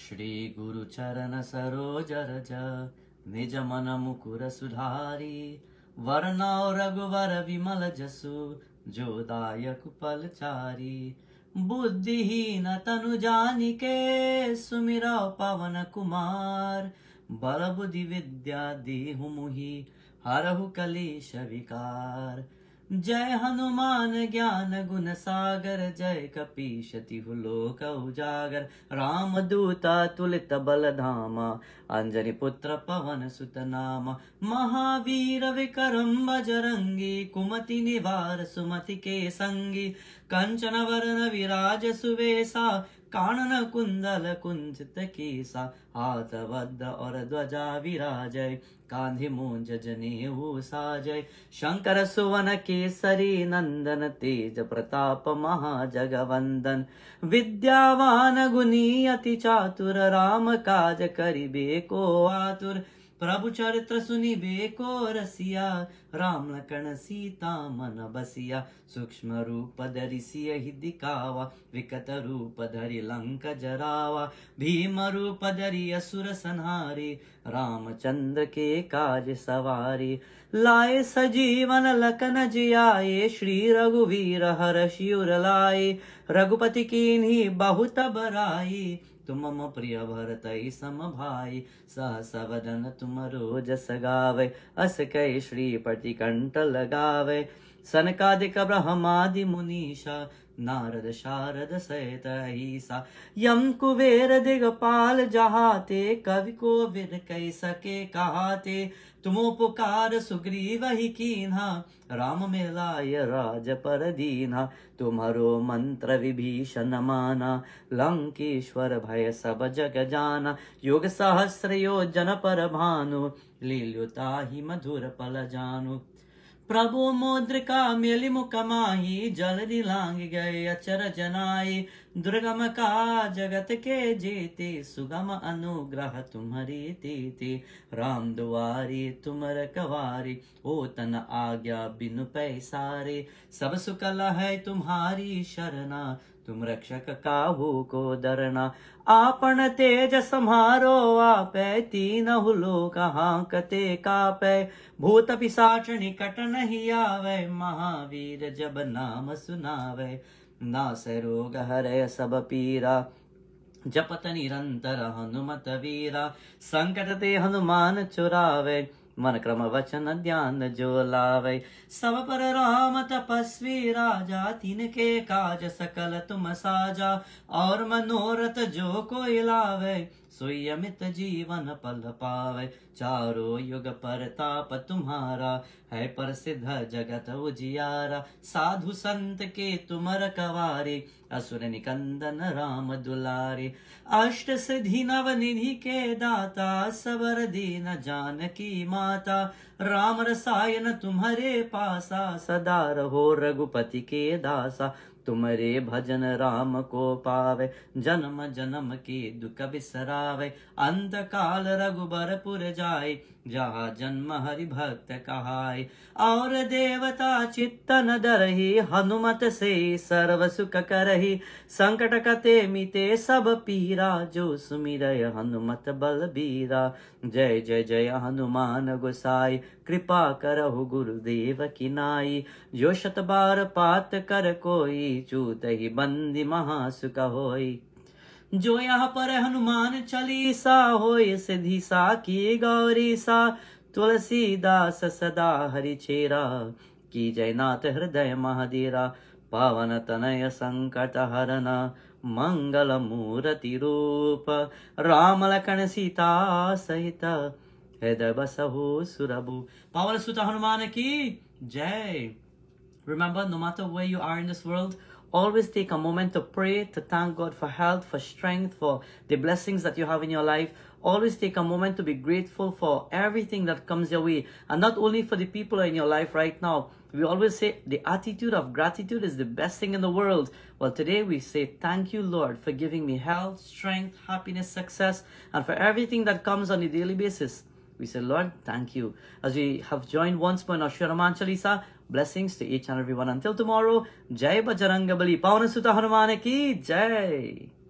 श्री चरण सरोज मुकुर सुधारी वर्णौ रघुवर विमल जसु जोदायक पलचारी बुद्धिहीन तनु जानिके सुमिर पवन कुमार बल बुद्धि विद्या देहु मुहि हरहु कलेश विकार जय हनुमान ज्ञान गुण सागर जय कपीशति लोक उजागर राम दूता तुलित बल धामा अंजनी पुत्र पवन सुत नाम महावीर विकरम बजरंगी कुमति निवार सुमति के संगी कंचन वरण विराज सुवेशा ಕಾಣನ ಕುಂದಲ ಕುಂಚಿತ ಕೀಸ ಆತವದ್ದ ಒರಧ್ವಜ ವಿರಾಜಯ ಕಾಂಧಿ ಮೂಂಜ ಜನೇವು ಸಾಜಯ ಶಂಕರ ಸುವನ ಕೇಸರಿ ನಂದನ ತೇಜ ಪ್ರತಾಪ ಮಹಾಜಗವಂದನ್ ವಿದ್ಯಾವಾನ ಗುನಿ ಅತಿ ಚಾತುರ ರಾಮ ಕಾಜ ಕರಿಬೇಕೋ ಆತುರ प्रभु चरित्र सुनि बेको रसिया राम लखन सीता मन बसिया सूक्ष्म रूप धरिसिय दिखावा विकट रूप धरि लंक जरावा भीम रूप धरि असुर संहारी रामचंद्र के काज सवारी लाए सजीवन लखन जियाए श्री रघुवीर हर शिवर लाए रघुपति की बहुत बराई तुम मम प्रिय सम भाई सहस वदन तुम रोज गावै अस कै श्रीपति कंठ लगावे सनकादिक ब्रह्मादि मुनीषा नारद शारद सहित ईसा यम कुबेर पाल जहाते कवि को विद कह सके कहाते तुमो पुकार सुग्रीव ही कीन्हा राम मिलाय राज पर दीना तुम्हारो मंत्र विभीषण माना लंकेश्वर भय सब जग जाना योग सहस्र योजन पर भानु लील्युता ही मधुर पल जानु प्रभु मुद्रिका मेली मुकमाही जलदि लांग गए अचर जनाई दुर्गम का जगत के जीते सुगम अनुग्रह तुम्हारी तीति राम दुआरी तुमर कवारी ओ तन आज्ञा बिनु पैसारे सब सुकला है तुम्हारी शरणा तुम रक्षक काबू को दरना आपण तेज समारो आप तीन लोक का कापै भूत पिशाच निकट नहीं आवे महावीर जब नाम सुनावै नास रोग हरे सब पीरा जपत निरंतर हनुमत वीरा संकट ते हनुमान चुरावे मन क्रम वचन ध्यान जो लावे सब पर राम तपस्वी राजा तिनके काज सकल तुम साजा और मनोरथ जो कोई लावे सुयमित जीवन पल पावे चारो युग पर ताप तुम्हारा है पर सिद्ध जगत उजियारा साधु संत के तुम कवारी असुर निकंदन राम दुलारी अष्ट सिद्धि नव निधि के दाता सबर दीन जान की माता राम रसायन तुम्हारे पासा सदा रहो रघुपति के दासा तुम्हारे भजन राम को पावे जन्म जन्म की दुख बिसरावे अंत काल रघुबर पुर जाए जहा जन्म हरि भक्त कहाय और देवता चित्तन दरही हनुमत से सर्व सुख करही संकट कते मिते सब पीरा जो सुमिर हनुमत बल बीरा जय जय जय हनुमान गोसाई कृपा करहु गुरुदेव की नाई जो शत बार पात कर कोई चूत ही बंदी महासुख होई जो यहाँ पर हनुमान चालीसा हो सिद्धि सा की गौरी सा तुलसीदास सदा हरिचेरा की जयनाथ हृदय महादेरा पावन तनय संकट हरना मंगल मूर्ति रूप राम लखन सीता सहित हृदय बसहु सुरभु पावन सुत हनुमान की जय Remember, no matter where you are in this world, always take a moment to pray, to thank God for health, for strength, for the blessings that you have in your life. Always take a moment to be grateful for everything that comes your way. And not only for the people in your life right now. We always say the attitude of gratitude is the best thing in the world. Well, today we say thank you, Lord, for giving me health, strength, happiness, success, and for everything that comes on a daily basis. We say, Lord, thank you. As we have joined once more in our Chalisa, Blessings to each and everyone. Until tomorrow, Jai Bajrangabali. Pavanasuta Hanumane ki Jai.